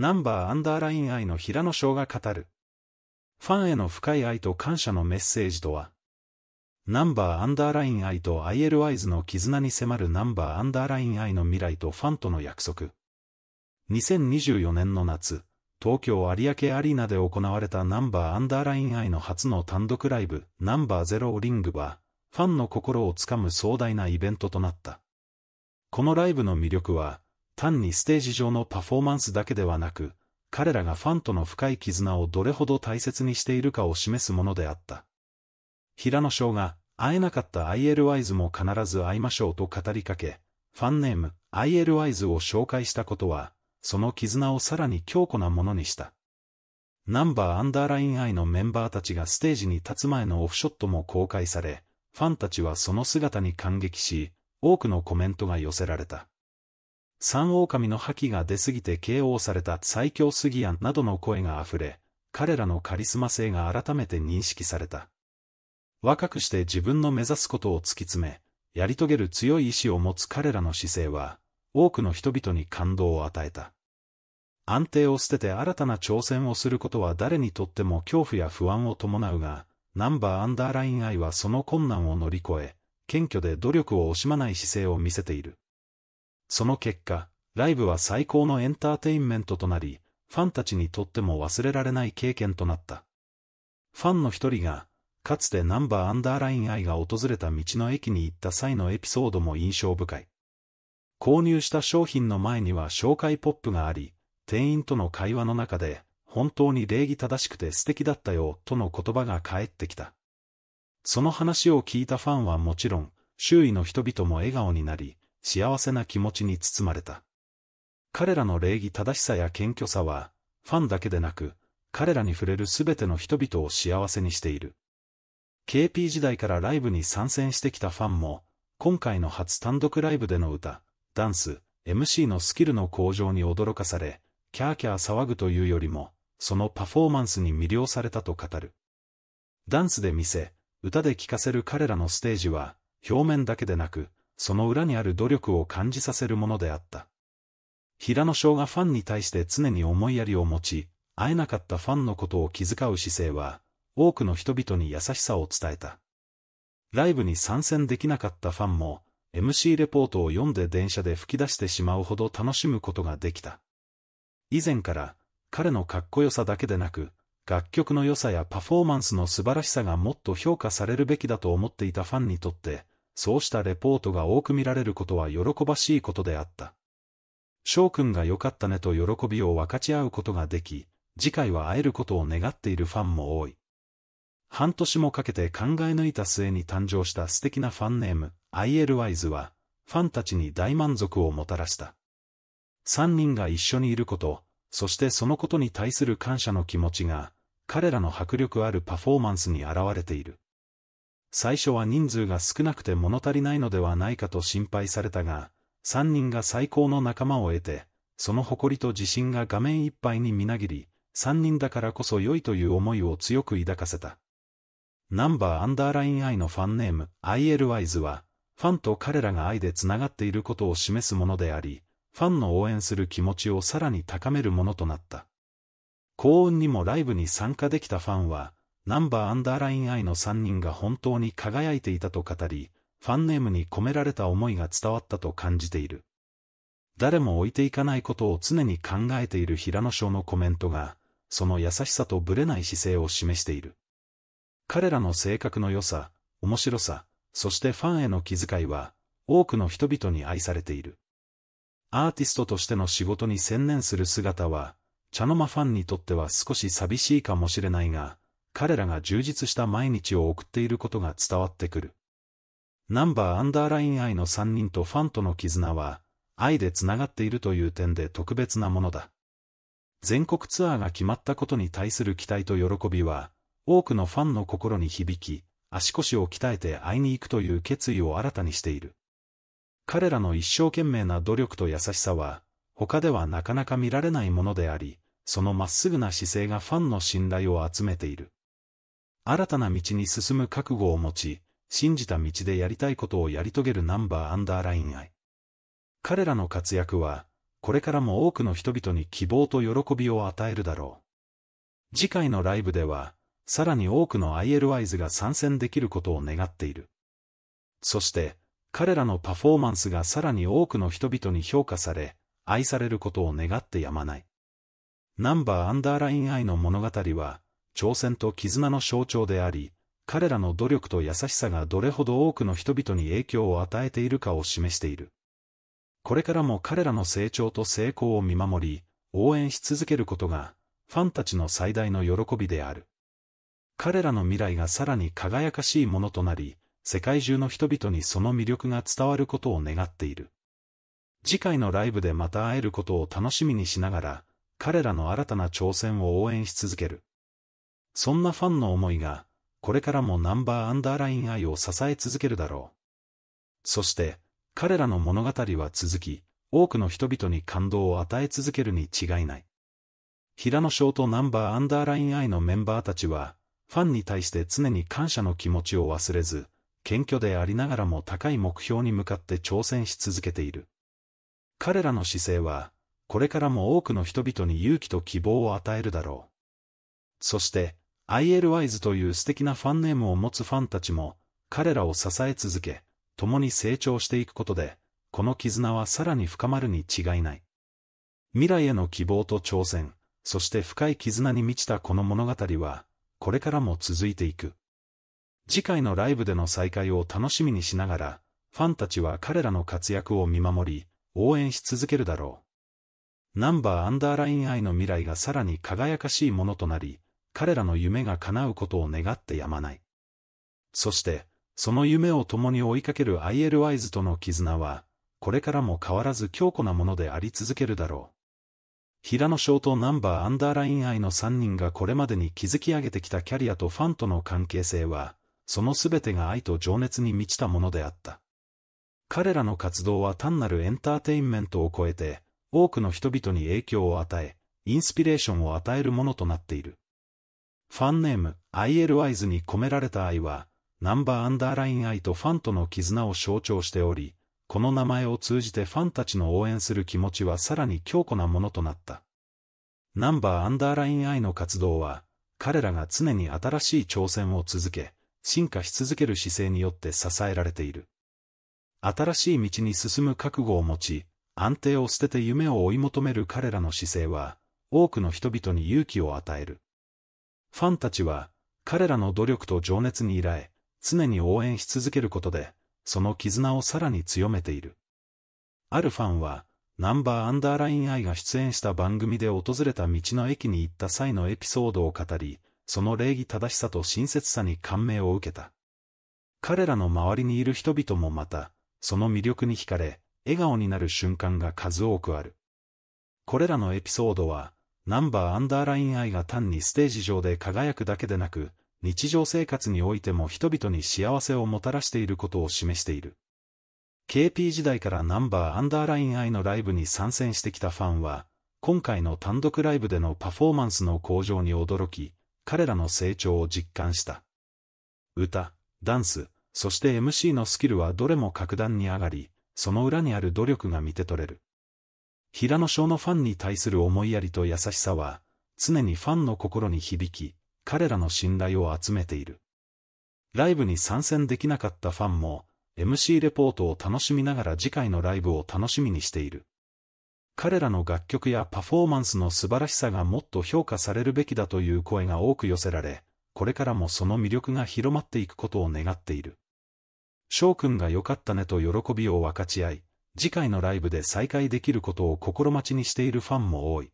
ナンバーアンダーライン愛の平野翔が語る。ファンへの深い愛と感謝のメッセージとは、ナンバーアンダーライン愛と IL i イの絆に迫るナンバーアンダーライン愛の未来とファンとの約束。2024年の夏、東京有明アリーナで行われたナンバーアンダーライン愛の初の単独ライブ、ナンバーゼロリングは、ファンの心をつかむ壮大なイベントとなった。このライブの魅力は、単にステージ上のパフォーマンスだけではなく、彼らがファンとの深い絆をどれほど大切にしているかを示すものであった。平野翔が、会えなかった ILYs も必ず会いましょうと語りかけ、ファンネーム ILYs を紹介したことは、その絆をさらに強固なものにした。ナンバーアンダーライン I のメンバーたちがステージに立つ前のオフショットも公開され、ファンたちはその姿に感激し、多くのコメントが寄せられた。三狼の覇気が出すぎて慶応された最強すぎやんなどの声が溢れ、彼らのカリスマ性が改めて認識された。若くして自分の目指すことを突き詰め、やり遂げる強い意志を持つ彼らの姿勢は、多くの人々に感動を与えた。安定を捨てて新たな挑戦をすることは誰にとっても恐怖や不安を伴うが、ナンバーアンダーライン愛はその困難を乗り越え、謙虚で努力を惜しまない姿勢を見せている。その結果、ライブは最高のエンターテインメントとなり、ファンたちにとっても忘れられない経験となった。ファンの一人が、かつてナンバーアンダーライン愛が訪れた道の駅に行った際のエピソードも印象深い。購入した商品の前には紹介ポップがあり、店員との会話の中で、本当に礼儀正しくて素敵だったよ、との言葉が返ってきた。その話を聞いたファンはもちろん、周囲の人々も笑顔になり、幸せな気持ちに包まれた。彼らの礼儀正しさや謙虚さは、ファンだけでなく、彼らに触れるすべての人々を幸せにしている。KP 時代からライブに参戦してきたファンも、今回の初単独ライブでの歌、ダンス、MC のスキルの向上に驚かされ、キャーキャー騒ぐというよりも、そのパフォーマンスに魅了されたと語る。ダンスで見せ、歌で聴かせる彼らのステージは、表面だけでなく、その裏にある努力を感じさせるものであった。平野翔がファンに対して常に思いやりを持ち、会えなかったファンのことを気遣う姿勢は、多くの人々に優しさを伝えた。ライブに参戦できなかったファンも、MC レポートを読んで電車で吹き出してしまうほど楽しむことができた。以前から、彼のかっこよさだけでなく、楽曲の良さやパフォーマンスの素晴らしさがもっと評価されるべきだと思っていたファンにとって、そうしたレポートが多く見られることは喜ばしいことであった。翔くんが良かったねと喜びを分かち合うことができ、次回は会えることを願っているファンも多い。半年もかけて考え抜いた末に誕生した素敵なファンネーム、ILWISE は、ファンたちに大満足をもたらした。3人が一緒にいること、そしてそのことに対する感謝の気持ちが、彼らの迫力あるパフォーマンスに現れている。最初は人数が少なくて物足りないのではないかと心配されたが、3人が最高の仲間を得て、その誇りと自信が画面いっぱいにみなぎり、3人だからこそ良いという思いを強く抱かせた。ナンバーアンダーライン I のファンネーム i l y s は、ファンと彼らが愛で繋がっていることを示すものであり、ファンの応援する気持ちをさらに高めるものとなった。幸運にもライブに参加できたファンは、ナンバーアンダーライン I の3人が本当に輝いていたと語り、ファンネームに込められた思いが伝わったと感じている。誰も置いていかないことを常に考えている平野翔のコメントが、その優しさとぶれない姿勢を示している。彼らの性格の良さ、面白さ、そしてファンへの気遣いは、多くの人々に愛されている。アーティストとしての仕事に専念する姿は、茶の間ファンにとっては少し寂しいかもしれないが、彼らが充実した毎日を送っていることが伝わってくる。ナンバーアンダーライン愛の3人とファンとの絆は、愛でつながっているという点で特別なものだ。全国ツアーが決まったことに対する期待と喜びは、多くのファンの心に響き、足腰を鍛えて会いに行くという決意を新たにしている。彼らの一生懸命な努力と優しさは、他ではなかなか見られないものであり、そのまっすぐな姿勢がファンの信頼を集めている。新たな道に進む覚悟を持ち、信じた道でやりたいことをやり遂げるナンバーアンダーライン愛。彼らの活躍は、これからも多くの人々に希望と喜びを与えるだろう。次回のライブでは、さらに多くの ILYs が参戦できることを願っている。そして、彼らのパフォーマンスがさらに多くの人々に評価され、愛されることを願ってやまない。ナンバーアンダーライン愛の物語は、挑戦と絆の象徴であり、彼らの努力と優しさがどれほど多くの人々に影響を与えているかを示している。これからも彼らの成長と成功を見守り、応援し続けることが、ファンたちの最大の喜びである。彼らの未来がさらに輝かしいものとなり、世界中の人々にその魅力が伝わることを願っている。次回のライブでまた会えることを楽しみにしながら、彼らの新たな挑戦を応援し続ける。そんなファンの思いが、これからもナンバーアンダーライン愛を支え続けるだろう。そして、彼らの物語は続き、多くの人々に感動を与え続けるに違いない。平野翔とナンバーアンダーライン愛のメンバーたちは、ファンに対して常に感謝の気持ちを忘れず、謙虚でありながらも高い目標に向かって挑戦し続けている。彼らの姿勢は、これからも多くの人々に勇気と希望を与えるだろう。そして、ILWISE という素敵なファンネームを持つファンたちも、彼らを支え続け、共に成長していくことで、この絆はさらに深まるに違いない。未来への希望と挑戦、そして深い絆に満ちたこの物語は、これからも続いていく。次回のライブでの再会を楽しみにしながら、ファンたちは彼らの活躍を見守り、応援し続けるだろう。ナンバーアンダーライン愛の未来がさらに輝かしいものとなり、彼らの夢が叶うことを願ってやまない。そして、その夢を共に追いかける ILYs との絆は、これからも変わらず強固なものであり続けるだろう。平野翔とナンバーアンダーライン愛の3人がこれまでに築き上げてきたキャリアとファンとの関係性は、その全てが愛と情熱に満ちたものであった。彼らの活動は単なるエンターテインメントを超えて、多くの人々に影響を与え、インスピレーションを与えるものとなっている。ファンネーム、IL アイズに込められた愛は、ナンバーアンダーライン愛とファンとの絆を象徴しており、この名前を通じてファンたちの応援する気持ちはさらに強固なものとなった。ナンバーアンダーライン愛の活動は、彼らが常に新しい挑戦を続け、進化し続ける姿勢によって支えられている。新しい道に進む覚悟を持ち、安定を捨てて夢を追い求める彼らの姿勢は、多くの人々に勇気を与える。ファンたちは、彼らの努力と情熱に依頼、常に応援し続けることで、その絆をさらに強めている。あるファンは、ナンバーアンダーライン愛が出演した番組で訪れた道の駅に行った際のエピソードを語り、その礼儀正しさと親切さに感銘を受けた。彼らの周りにいる人々もまた、その魅力に惹かれ、笑顔になる瞬間が数多くある。これらのエピソードは、ナンバーアンダーライン愛が単にステージ上で輝くだけでなく、日常生活においても人々に幸せをもたらしていることを示している。KP 時代からナンバーアンダーライン愛のライブに参戦してきたファンは、今回の単独ライブでのパフォーマンスの向上に驚き、彼らの成長を実感した。歌、ダンス、そして MC のスキルはどれも格段に上がり、その裏にある努力が見て取れる。平野翔のファンに対する思いやりと優しさは、常にファンの心に響き、彼らの信頼を集めている。ライブに参戦できなかったファンも、MC レポートを楽しみながら次回のライブを楽しみにしている。彼らの楽曲やパフォーマンスの素晴らしさがもっと評価されるべきだという声が多く寄せられ、これからもその魅力が広まっていくことを願っている。翔くんが良かったねと喜びを分かち合い、次回のライブで再会できることを心待ちにしているファンも多い。